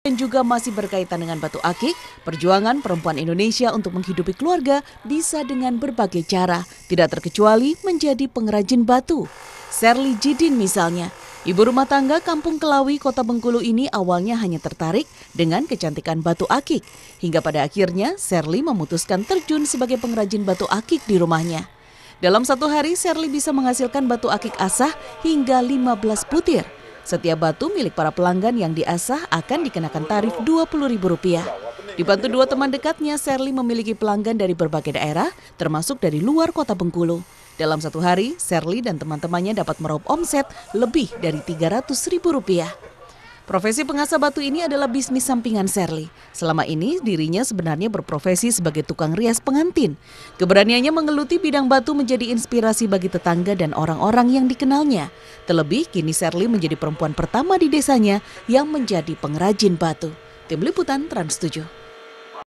dan juga masih berkaitan dengan batu akik, perjuangan perempuan Indonesia untuk menghidupi keluarga bisa dengan berbagai cara, tidak terkecuali menjadi pengrajin batu. Serli Jidin misalnya, ibu rumah tangga kampung Kelawi, kota Bengkulu ini awalnya hanya tertarik dengan kecantikan batu akik. Hingga pada akhirnya, Serli memutuskan terjun sebagai pengrajin batu akik di rumahnya. Dalam satu hari, Serli bisa menghasilkan batu akik asah hingga 15 butir. Setiap batu milik para pelanggan yang diasah akan dikenakan tarif Rp20.000. Dibantu dua teman dekatnya, Serly memiliki pelanggan dari berbagai daerah, termasuk dari luar kota Bengkulu. Dalam satu hari, Serly dan teman-temannya dapat meraup omset lebih dari Rp300.000. Profesi pengasah batu ini adalah bisnis sampingan Serly. Selama ini dirinya sebenarnya berprofesi sebagai tukang rias pengantin. Keberaniannya mengeluti bidang batu menjadi inspirasi bagi tetangga dan orang-orang yang dikenalnya. Terlebih kini Serly menjadi perempuan pertama di desanya yang menjadi pengrajin batu. Tim Liputan Trans 7.